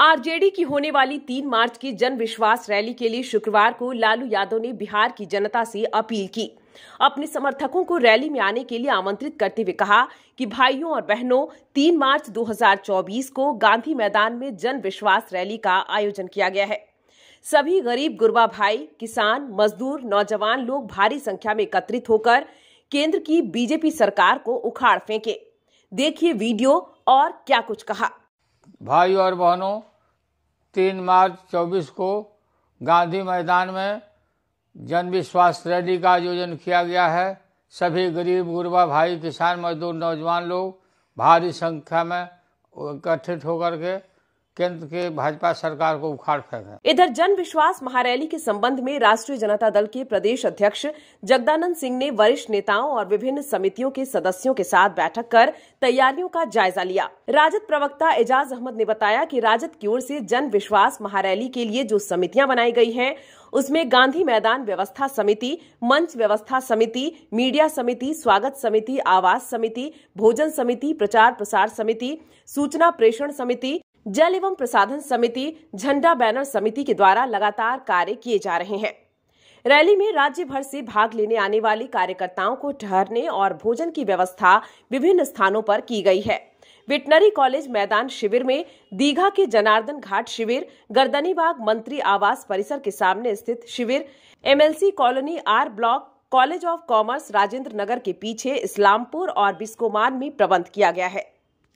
RJD की होने वाली तीन मार्च की जन विश्वास रैली के लिए शुक्रवार को लालू यादव ने बिहार की जनता से अपील की अपने समर्थकों को रैली में आने के लिए आमंत्रित करते हुए कहा कि भाइयों और बहनों तीन मार्च 2024 को गांधी मैदान में जन विश्वास रैली का आयोजन किया गया है सभी गरीब गुरबा भाई किसान मजदूर नौजवान लोग भारी संख्या में एकत्रित होकर केंद्र की बीजेपी सरकार को उखाड़ फेंके देखिए वीडियो और क्या कुछ कहा भाई और बहनों तीन मार्च चौबीस को गांधी मैदान में जन विश्वास रैली का आयोजन किया गया है सभी गरीब गुरबा भाई किसान मजदूर नौजवान लोग भारी संख्या में एकत्रित होकर के केंद्र के भाजपा सरकार को उखाड़ फेंका इधर जन विश्वास महारैली के संबंध में राष्ट्रीय जनता दल के प्रदेश अध्यक्ष जगदानंद सिंह ने वरिष्ठ नेताओं और विभिन्न समितियों के सदस्यों के साथ बैठक कर तैयारियों का जायजा लिया राजद प्रवक्ता एजाज अहमद ने बताया कि राजद की ओर से जन विश्वास महारैली के लिए जो समितियां बनाई गई हैं उसमें गांधी मैदान व्यवस्था समिति मंच व्यवस्था समिति मीडिया समिति स्वागत समिति आवास समिति भोजन समिति प्रचार प्रसार समिति सूचना प्रेषण समिति जल एवं प्रसाधन समिति झंडा बैनर समिति के द्वारा लगातार कार्य किए जा रहे हैं रैली में राज्य भर से भाग लेने आने वाले कार्यकर्ताओं को ठहरने और भोजन की व्यवस्था विभिन्न स्थानों पर की गई है वेटनरी कॉलेज मैदान शिविर में दीघा के जनार्दन घाट शिविर गर्दनीबाग मंत्री आवास परिसर के सामने स्थित शिविर MLC colony R block college of commerce Rajendra Nagar के पीछे इस्लामपुर और बिस्कोमान में प्रबंध किया गया है